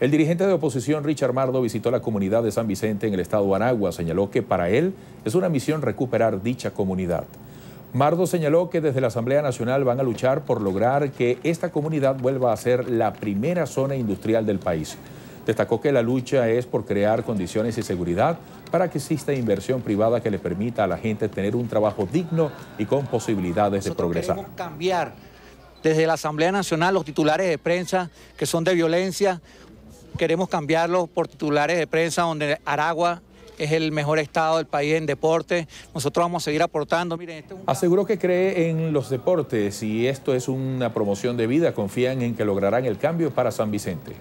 El dirigente de oposición Richard Mardo visitó la comunidad de San Vicente en el estado de Aragua. Señaló que para él es una misión recuperar dicha comunidad. Mardo señaló que desde la Asamblea Nacional van a luchar por lograr que esta comunidad vuelva a ser la primera zona industrial del país. Destacó que la lucha es por crear condiciones y seguridad para que exista inversión privada que le permita a la gente tener un trabajo digno y con posibilidades de progresar. cambiar desde la Asamblea Nacional los titulares de prensa que son de violencia, Queremos cambiarlos por titulares de prensa donde Aragua es el mejor estado del país en deporte. Nosotros vamos a seguir aportando. Miren, este Aseguró que cree en los deportes y esto es una promoción de vida. Confían en que lograrán el cambio para San Vicente.